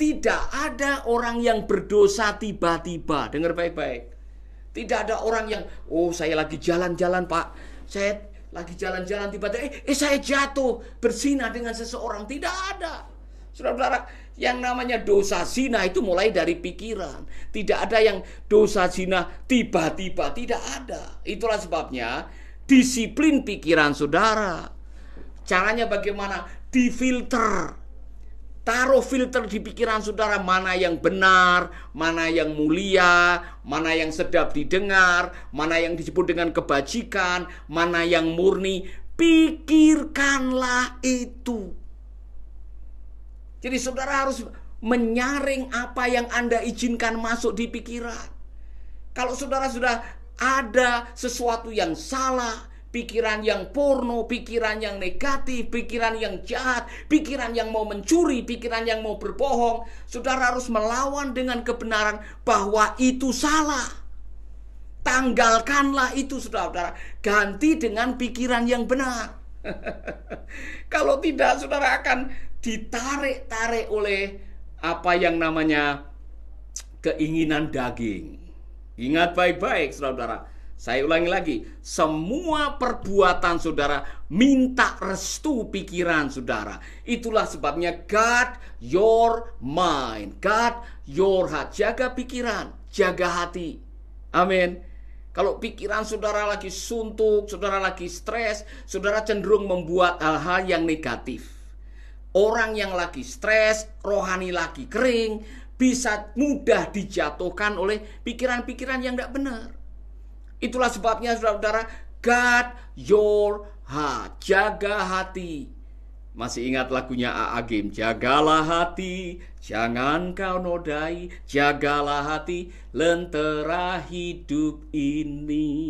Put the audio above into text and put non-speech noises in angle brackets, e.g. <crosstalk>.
Tidak ada orang yang berdosa tiba-tiba. Dengar baik-baik. Tidak ada orang yang, oh saya lagi jalan-jalan pak. Saya lagi jalan-jalan tiba-tiba, eh, eh saya jatuh bersinah dengan seseorang. Tidak ada. Saudara-saudara, yang namanya dosa zina itu mulai dari pikiran. Tidak ada yang dosa zina tiba-tiba, tidak ada. Itulah sebabnya disiplin pikiran saudara. Caranya bagaimana? Difilter. Taruh filter di pikiran saudara mana yang benar, mana yang mulia, mana yang sedap didengar, mana yang disebut dengan kebajikan, mana yang murni. Pikirkanlah itu. Jadi saudara harus menyaring apa yang Anda izinkan masuk di pikiran. Kalau saudara sudah ada sesuatu yang salah, pikiran yang porno, pikiran yang negatif, pikiran yang jahat, pikiran yang mau mencuri, pikiran yang mau berbohong. Saudara harus melawan dengan kebenaran bahwa itu salah. Tanggalkanlah itu, saudara-saudara. Ganti dengan pikiran yang benar. <laughs> Kalau tidak, saudara akan ditarik-tarik oleh apa yang namanya keinginan daging. Ingat baik-baik, saudara-saudara saya ulangi lagi, semua perbuatan saudara minta restu pikiran saudara. Itulah sebabnya God your mind, God your heart. Jaga pikiran, jaga hati. Amin. Kalau pikiran saudara lagi suntuk, saudara lagi stres, saudara cenderung membuat hal-hal yang negatif. Orang yang lagi stres, rohani lagi kering, bisa mudah dijatuhkan oleh pikiran-pikiran yang tidak benar. Itulah sebabnya saudara-saudara, guard your heart. Jaga hati. Masih ingat lagunya AA Game? Jagalah hati, jangan kau nodai, jagalah hati, lentera hidup ini.